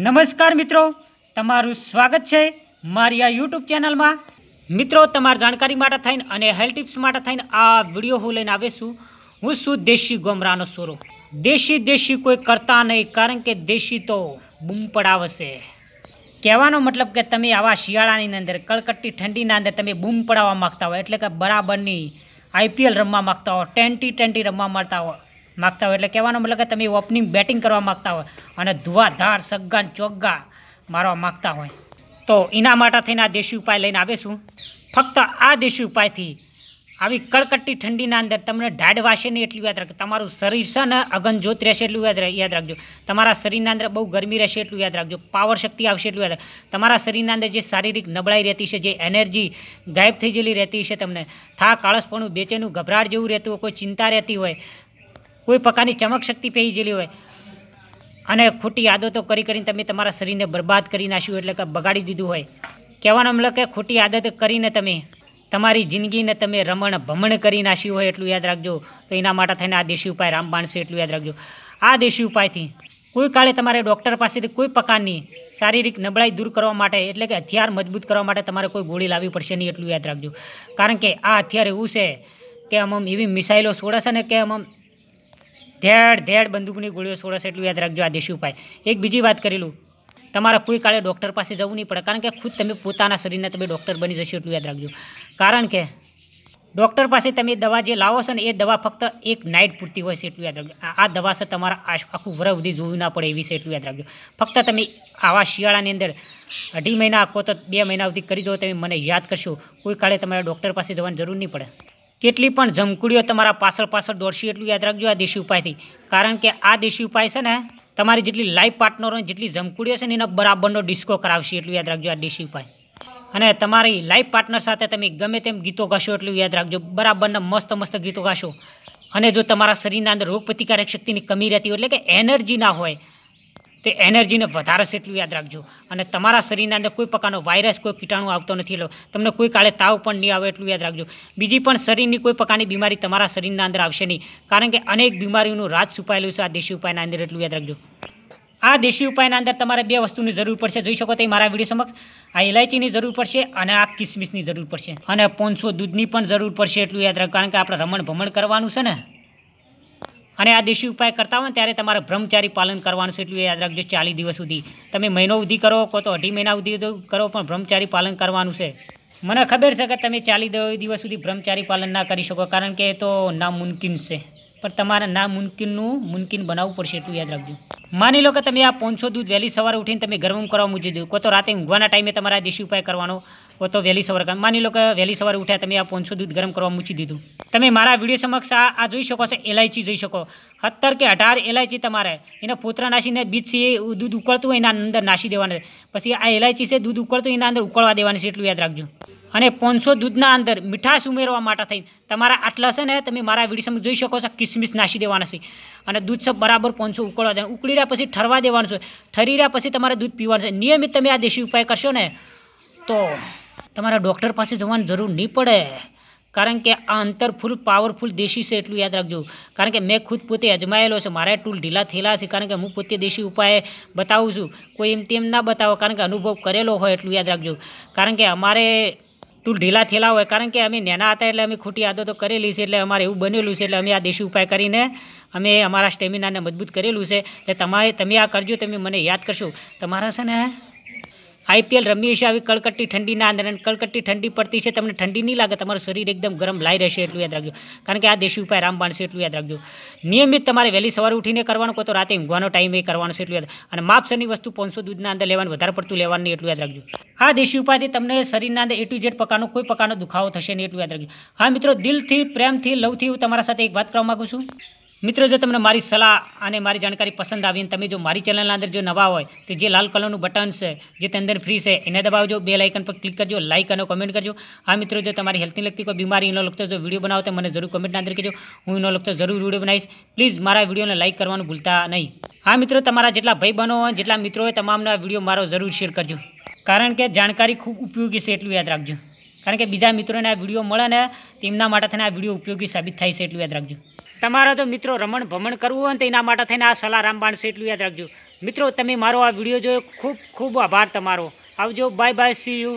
નમસ્કાર મિત્રો તમારું સ્વાગત છે મારી આ યુટ્યુબ ચેનલમાં મિત્રો તમારી જાણકારી માટે થઈને અને હેલ્થ ટિપ્સ માટે થઈને આ વિડીયો હું લઈને આવે છું હું છું દેશી ગોમરાનો સ્વરૂપ દેશી દેશી કોઈ કરતા નહીં કારણ કે દેશી તો બૂમ પડાવશે કહેવાનો મતલબ કે તમે આવા શિયાળાની અંદર કડકડતી ઠંડીના અંદર તમે બૂમ પડાવવા માગતા હોય એટલે કે બરાબરની આઈપીએલ રમવા માગતા હો ટેન્ટી ટેન્ટી રમવા માગતા હો માગતા હોય એટલે કહેવાનો મતલબ કે તમે ઓપનિંગ બેટિંગ કરવા માગતા હોય અને ધુવાધાર સગ્ગન ચોગ્ગા મારવા માગતા હોય તો એના માટે થઈને આ દેશી ઉપાય લઈને આવીશું ફક્ત આ દેશી ઉપાયથી આવી કડકડતી ઠંડીના અંદર તમને ઢાઢ વાસે નહીં એટલું યાદ રાખજો તમારું શરીર છે ને અગનજોત રહેશે એટલું યાદ યાદ રાખજો તમારા શરીરના અંદર બહુ ગરમી રહેશે એટલું યાદ રાખજો પાવર શક્તિ આવશે એટલું યાદ તમારા શરીરના અંદર જે શારીરિક નબળાઈ રહેતી છે જે એનર્જી ગાયબ થઈ ગયેલી રહેતી છે તમને થાક આળસપણું બેચેનું ગભરાટ જેવું રહેતું હોય કોઈ ચિંતા રહેતી હોય કોઈ પ્રકારની ચમક શક્તિ પહેરી ગયેલી હોય અને ખોટી આદતો કરી કરીને તમે તમારા શરીરને બરબાદ કરી નાખ્યું એટલે કે બગાડી દીધું હોય કહેવાનું મતલબ કે ખોટી આદત કરીને તમે તમારી જિંદગીને તમે રમણ ભમણ કરી નાખ્યું હોય એટલું યાદ રાખજો તો એના માટે થઈને આ દેશી ઉપાય રામ બાણશે એટલું યાદ રાખજો આ દેશી ઉપાયથી કોઈ કાળે તમારે ડૉક્ટર પાસેથી કોઈ પ્રકારની શારીરિક નબળાઈ દૂર કરવા માટે એટલે કે હથિયાર મજબૂત કરવા માટે તમારે કોઈ ગોળી લાવવી પડશે નહીં એટલું યાદ રાખજો કારણ કે આ હથિયાર એવું છે કે આમ એવી મિસાઇલો છોડે છે ને કે આમ ધેડ ધેડ બંદૂકની ગોળીઓ છોડશે એટલું યાદ રાખજો આ દેશી ઉપાય એક બીજી વાત કરી લઉં તમારા કોઈ કાળે ડૉક્ટર પાસે જવું નહીં પડે કારણ કે ખુદ તમે પોતાના શરીરને તમે ડૉક્ટર બની જશો એટલું યાદ રાખજો કારણ કે ડૉક્ટર પાસે તમે દવા જે લાવો છો ને એ દવા ફક્ત એક નાઇટ પૂરતી હોય છે એટલું યાદ રાખજો આ દવા છે તમારા આખું વર સુધી જોવું ના પડે એવી છે એટલું યાદ રાખજો ફક્ત તમે આવા શિયાળાની અંદર અઢી મહિના કો તો બે મહિના સુધી કરી દો તમે મને યાદ કરશો કોઈ કાળે તમારે ડૉક્ટર પાસે જવાની જરૂર નહીં પડે કેટલી પણ જમકુડીઓ તમારા પાછળ પાછળ દોડશે એટલું યાદ રાખજો આ દેશી ઉપાયથી કારણ કે આ દેશી ઉપાય છે ને તમારી જેટલી લાઈફ પાર્ટનરોની જેટલી જમકુડીઓ છે ને એનો બરાબરનો ડિસ્કો કરાવશે એટલું યાદ રાખજો આ દેશી ઉપાય અને તમારી લાઈફ પાર્ટનર સાથે તમે ગમે તેમ ગીતો ગાશો એટલું યાદ રાખજો બરાબરના મસ્ત મસ્ત ગીતો ગાશો અને જો તમારા શરીરના અંદર રોગ પ્રતિકારક શક્તિની કમી રહેતી હોય એટલે કે એનર્જી ના હોય તે એનર્જીને વધારે છે એટલું યાદ રાખજો અને તમારા શરીરની અંદર કોઈ પ્રકારનો વાયરસ કોઈ કીટાણુ આવતો નથી લો તમને કોઈ કાળે તાવ પણ નહીં આવે એટલું યાદ રાખજો બીજી પણ શરીરની કોઈ પ્રકારની બીમારી તમારા શરીરના અંદર આવશે નહીં કારણ કે અનેક બીમારીઓનું રાજ છુપાયેલું છે આ દેશી ઉપાયના અંદર એટલું યાદ રાખજો આ દેશી ઉપાયના અંદર તમારે બે વસ્તુની જરૂર પડશે જોઈ શકો તો મારા વિડીયો સમક્ષ આ ઇલાયચીની જરૂર પડશે અને આ કિસમિસની જરૂર પડશે અને પોનસો દૂધની પણ જરૂર પડશે એટલું યાદ રાખ કારણ કે આપણે રમણ ભમણ કરવાનું છે ને અને આ દેશી ઉપાય કરતા હોય ત્યારે તમારે બ્રહ્મચારી પાલન કરવાનું છે એટલું યાદ રાખજો ચાલીસ દિવસ સુધી તમે મહિનો સુધી કરો કો તો અઢી મહિના સુધી કરો પણ બ્રહ્મચારી પાલન કરવાનું છે મને ખબર છે કે તમે ચાલીસ દિવસ સુધી બ્રહ્મચારી પાલન ના કરી શકો કારણ કે એ તો નામુમકિન છે પણ તમારે નામુમકિનનું મુમકિન બનાવવું પડશે એટલું યાદ રાખજો માની લો કે તમે આ પોંચો દૂધ વહેલી સવારે ઉઠીને તમે ગરમ કરવા મૂકી દીધું કો તો રાતે ઊંઘવાના ટાઈમે તમારા દેશી ઉપાય કરવાનો કો તો વહેલી સવારે માની લો કે વહેલી સવારે ઉઠ્યા તમે આ પોંચો દૂધ ગરમ કરવા મૂકી દીધું તમે મારા વિડીયો સમક્ષ આ આ જોઈ શકો છો એલાયચી જોઈ શકો સત્તર કે અઢાર એલાયચી તમારે એને પોતરા નાસીને બીજ દૂધ ઉકળતું હોય એના અંદર નાસી દેવાના પછી આ એલાયચી છે દૂધ ઉકળતું એના અંદર ઉકળવા દેવાની છે એટલું યાદ રાખજો અને પોનસો દૂધના અંદર મીઠાશ ઉમેરવા માટે થઈને તમારા આટલા છે ને તમે મારા વિડીયોમાં જોઈ શકો છો કિસમિસ નાસી દેવાના છે અને દૂધ સબ બરાબર પોનસો ઉકળવા દેવાનું ઉકળી રહ્યા પછી ઠરવા દેવાનું છે ઠરી રહ્યા પછી તમારે દૂધ પીવાનું છે નિયમિત તમે આ દેશી ઉપાય કરશો ને તો તમારા ડૉક્ટર પાસે જવાની જરૂર નહીં પડે કારણ કે આ અંતરફૂલ પાવરફુલ દેશી છે એટલું યાદ રાખજો કારણ કે મેં ખુદ પોતે અજમાયેલો છે મારા ટૂલ ઢીલા થયેલા છે કારણ કે હું પોતે દેશી ઉપાય બતાવું છું કોઈ એમ તેમ ના બતાવો કારણ કે અનુભવ કરેલો હોય એટલું યાદ રાખજો કારણ કે અમારે તું ઢીલા થેલા હોય કારણ કે અમે નાના હતા એટલે અમે ખોટી આદતો કરેલી છે એટલે અમારે એવું બનેલું છે એટલે અમે આ દેશી ઉપાય કરીને અમે અમારા સ્ટેમિનાને મજબૂત કરેલું છે એટલે તમારે તમે આ કરજો તમે મને યાદ કરશો તમારા છે ને આઈપીએલ રમીએ છીએ આવી કડકડતી ઠંડીના અંદર અને કડકડતી ઠંડી પડતી છે તમને ઠંડી નહીં લાગે તમારું શરીર એકદમ ગરમ લાઈ રહેશે એટલું યાદ રાખજો કારણ કે આ દેશી ઉપાય રામ બાણ છે એટલું યાદ રાખજો નિયમિત તમારે વહેલી સવારે ઉઠીને કરવાનું કહો તો રાતે ઊંઘવાનો ટાઈમ એ કરવાનો છે એટલું યાદ અને માપસરની વસ્તુ પાંચસો દૂધના અંદર લેવાનું વધારે પડતું લેવાનું નહીં એટલું યાદ રાખજો આ દેશી ઉપાયથી તમને શરીરના અંદર એ ટુ ઝેડ પ્રકારનો કોઈ પ્રકારનો દુખાવો થશે નહીં એટલું યાદ રાખજો હા મિત્રો દિલથી પ્રેમથી લવથી હું તમારા સાથે એક વાત કરવા માગું છું મિત્રો જો તમને મારી સલાહ અને મારી જાણકારી પસંદ આવી તમે જો મારી ચેનલના અંદર જો નવા હોય તો જે લાલ કલરનું બટન છે જે તે અંદર ફ્રી છે એને દબાવજો બે લાઇકન પર ક્લિક કરજો લાઇક અને કોમેન્ટ કરજો આ મિત્રો જો તમારી હેલ્થની લગતી કોઈ બીમારી એનો લગતો જો વિડીયો બનાવો તો મને જરૂર કોમેન્ટના અંદર કહેજો હું એનો લગતો જરૂર વિડીયો બનાવીશ પ્લીઝ મારા વિડીયોને લાઇક કરવાનું ભૂલતા નહીં હા મિત્રો તમારા જેટલા ભાઈ બનો હોય જેટલા મિત્રો હોય તમામના વિડીયો મારો જરૂર શેર કરજો કારણ કે જાણકારી ખૂબ ઉપયોગી છે એટલું યાદ રાખજો કારણ કે બીજા મિત્રોને આ વિડીયો મળે ને તેમના માટે થઈને આ વિડીયો ઉપયોગી સાબિત થાય છે એટલું યાદ રાખજો તમારા જો મિત્રો રમણ ભમણ કરવું હોય ને એના માટે થઈને આ સલાહ રામબાણ છે એટલું યાદ રાખજો મિત્રો તમે મારો આ વિડીયો જોયો ખૂબ ખૂબ આભાર તમારો આવજો બાય બાય સી યુ